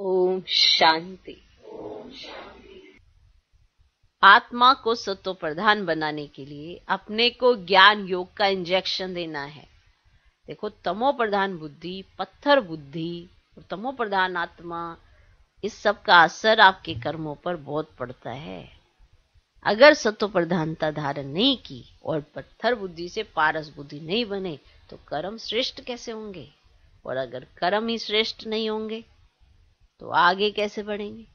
ओम शांति आत्मा को सत्व प्रधान बनाने के लिए अपने को ज्ञान योग का इंजेक्शन देना है देखो तमो प्रधान बुद्धि पत्थर बुद्धि और तमो प्रधान आत्मा इस सब का असर आपके कर्मों पर बहुत पड़ता है अगर सत्व प्रधानता धारण नहीं की और पत्थर बुद्धि से पारस बुद्धि नहीं बने तो कर्म श्रेष्ठ कैसे होंगे और अगर कर्म ही श्रेष्ठ नहीं होंगे तो आगे कैसे बढ़ेंगे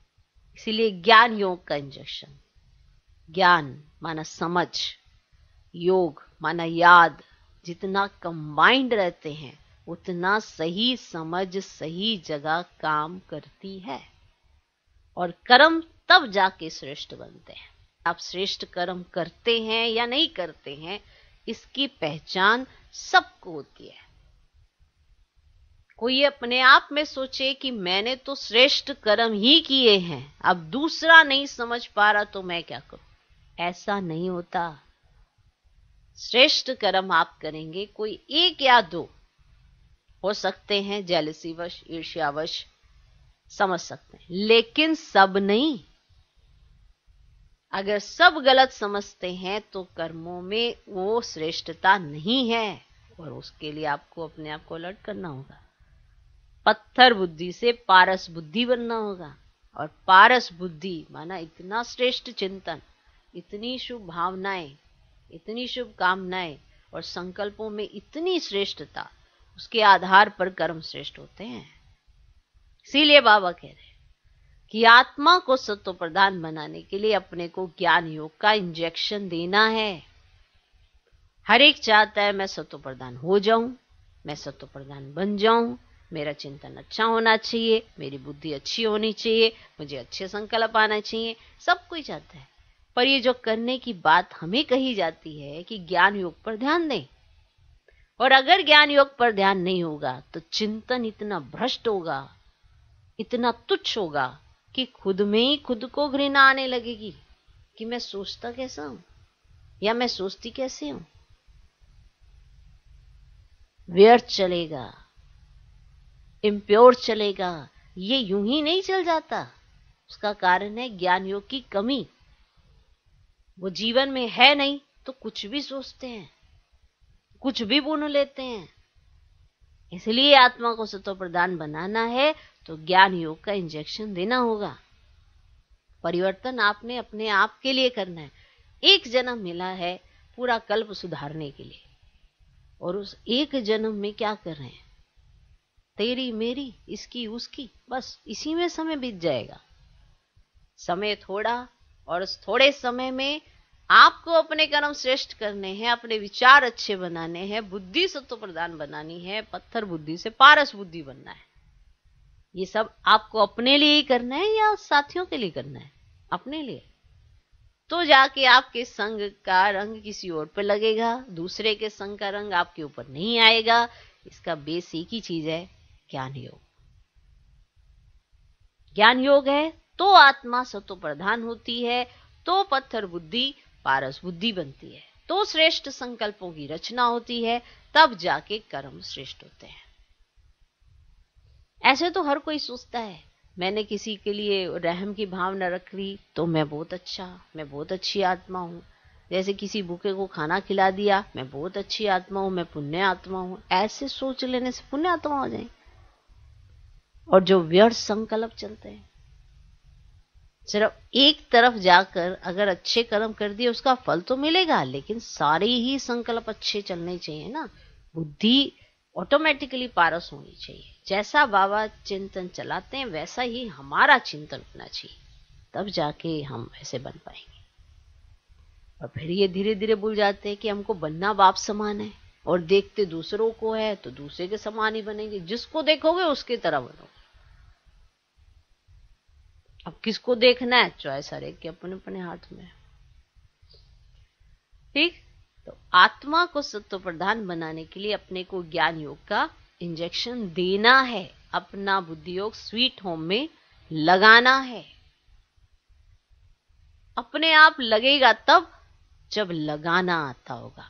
इसीलिए ज्ञान योग का इंजेक्शन ज्ञान माना समझ योग माना याद जितना कंबाइंड रहते हैं उतना सही समझ सही जगह काम करती है और कर्म तब जाके श्रेष्ठ बनते हैं आप श्रेष्ठ कर्म करते हैं या नहीं करते हैं इसकी पहचान सबको होती है कोई अपने आप में सोचे कि मैंने तो श्रेष्ठ कर्म ही किए हैं अब दूसरा नहीं समझ पा रहा तो मैं क्या करूं ऐसा नहीं होता श्रेष्ठ कर्म आप करेंगे कोई एक या दो हो सकते हैं जैलसीवश ईर्ष्यावश समझ सकते हैं लेकिन सब नहीं अगर सब गलत समझते हैं तो कर्मों में वो श्रेष्ठता नहीं है और उसके लिए आपको अपने आप को अलर्ट करना होगा पत्थर बुद्धि से पारस बुद्धि बनना होगा और पारस बुद्धि माना इतना श्रेष्ठ चिंतन इतनी शुभ भावनाएं इतनी शुभ कामनाएं और संकल्पों में इतनी श्रेष्ठता उसके आधार पर कर्म श्रेष्ठ होते हैं इसीलिए बाबा कह रहे कि आत्मा को सत्व प्रधान बनाने के लिए अपने को ज्ञान योग का इंजेक्शन देना है हर एक चाहता है मैं सत्व प्रधान हो जाऊं मैं सत्व प्रधान बन जाऊं मेरा चिंतन अच्छा होना चाहिए मेरी बुद्धि अच्छी होनी चाहिए मुझे अच्छे संकल्प आना चाहिए सब कोई चाहता है पर ये जो करने की बात हमें कही जाती है कि ज्ञान योग पर ध्यान दें और अगर ज्ञान योग पर ध्यान नहीं होगा तो चिंतन इतना भ्रष्ट होगा इतना तुच्छ होगा कि खुद में ही खुद को घृणा आने लगेगी कि मैं सोचता कैसा हूं या मैं सोचती कैसे हूं व्यर्थ चलेगा इम्प्योर चलेगा ये यूं ही नहीं चल जाता उसका कारण है ज्ञान योग की कमी वो जीवन में है नहीं तो कुछ भी सोचते हैं कुछ भी बुन लेते हैं इसलिए आत्मा को सतो प्रदान बनाना है तो ज्ञान योग का इंजेक्शन देना होगा परिवर्तन आपने अपने आप के लिए करना है एक जन्म मिला है पूरा कल्प सुधारने के लिए और उस एक जन्म में क्या कर रहे हैं तेरी मेरी इसकी उसकी बस इसी में समय बीत जाएगा समय थोड़ा और उस थोड़े समय में आपको अपने कर्म श्रेष्ठ करने हैं अपने विचार अच्छे बनाने हैं बुद्धि सत्व प्रदान बनानी है पत्थर बुद्धि से पारस बुद्धि बनना है ये सब आपको अपने लिए ही करना है या साथियों के लिए करना है अपने लिए तो जाके आपके संग का रंग किसी और पर लगेगा दूसरे के संग का रंग आपके ऊपर नहीं आएगा इसका बेस एक ही चीज है ज्ञान योग ज्ञान योग है तो आत्मा सतो प्रधान होती है तो पत्थर बुद्धि पारस बुद्धि बनती है तो श्रेष्ठ संकल्पों की रचना होती है तब जाके कर्म श्रेष्ठ होते हैं ऐसे तो हर कोई सोचता है मैंने किसी के लिए रहम की भावना रख ली तो मैं बहुत अच्छा मैं बहुत अच्छी आत्मा हूं जैसे किसी भूखे को खाना खिला दिया मैं बहुत अच्छी आत्मा हूं मैं पुण्य आत्मा हूं ऐसे सोच लेने से पुण्य आत्मा हो जाएंगे और जो व्यर्थ संकल्प चलते हैं सिर्फ एक तरफ जाकर अगर अच्छे कर्म कर दिए उसका फल तो मिलेगा लेकिन सारे ही संकल्प अच्छे चलने चाहिए ना बुद्धि ऑटोमेटिकली पारस होनी चाहिए जैसा बाबा चिंतन चलाते हैं वैसा ही हमारा चिंतन होना चाहिए तब जाके हम ऐसे बन पाएंगे और फिर ये धीरे धीरे भूल जाते हैं कि हमको बनना बाप समान है और देखते दूसरों को है तो दूसरे के समान ही बनेंगे जिसको देखोगे उसके तरह बनोगे अब किसको देखना है चॉइस हर एक के अपने अपने हाथ में ठीक तो आत्मा को सत्व प्रधान बनाने के लिए अपने को ज्ञान योग का इंजेक्शन देना है अपना बुद्धि योग स्वीट होम में लगाना है अपने आप लगेगा तब जब लगाना आता होगा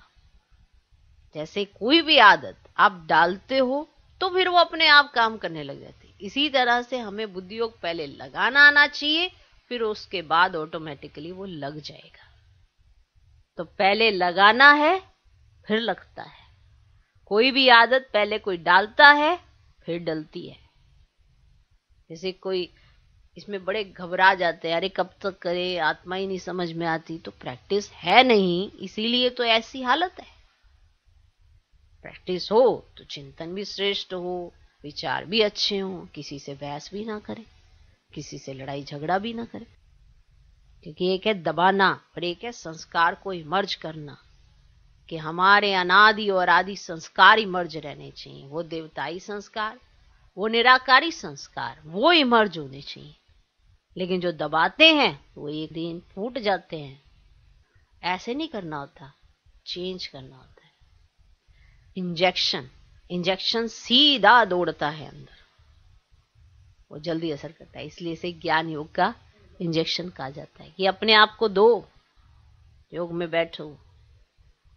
जैसे कोई भी आदत आप डालते हो तो फिर वो अपने आप काम करने लग जाती इसी तरह से हमें बुद्धि योग पहले लगाना आना चाहिए फिर उसके बाद ऑटोमेटिकली वो लग जाएगा तो पहले लगाना है फिर लगता है कोई भी आदत पहले कोई डालता है फिर डलती है जैसे कोई इसमें बड़े घबरा जाते हैं अरे कब तक करे आत्मा ही नहीं समझ में आती तो प्रैक्टिस है नहीं इसीलिए तो ऐसी हालत है प्रैक्टिस हो तो चिंतन भी श्रेष्ठ हो विचार भी अच्छे हों किसी से बहस भी ना करें किसी से लड़ाई झगड़ा भी ना करें क्योंकि एक है दबाना और एक है संस्कार को इमर्ज करना कि हमारे अनादि और आदि संस्कार इमर्ज रहने चाहिए वो देवताई संस्कार वो निराकारी संस्कार वो इमर्ज होने चाहिए लेकिन जो दबाते हैं वो एक दिन फूट जाते हैं ऐसे नहीं करना होता चेंज करना होता है इंजेक्शन इंजेक्शन सीधा दौड़ता है अंदर वो जल्दी असर करता है इसलिए इसे ज्ञान योग का इंजेक्शन कहा जाता है कि अपने आप को दो योग में बैठो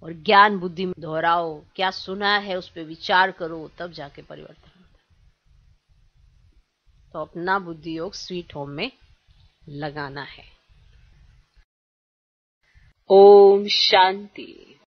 और ज्ञान बुद्धि में दोहराओ क्या सुना है उस पर विचार करो तब जाके परिवर्तन होता है तो अपना बुद्धि योग स्वीट होम में लगाना है ओम शांति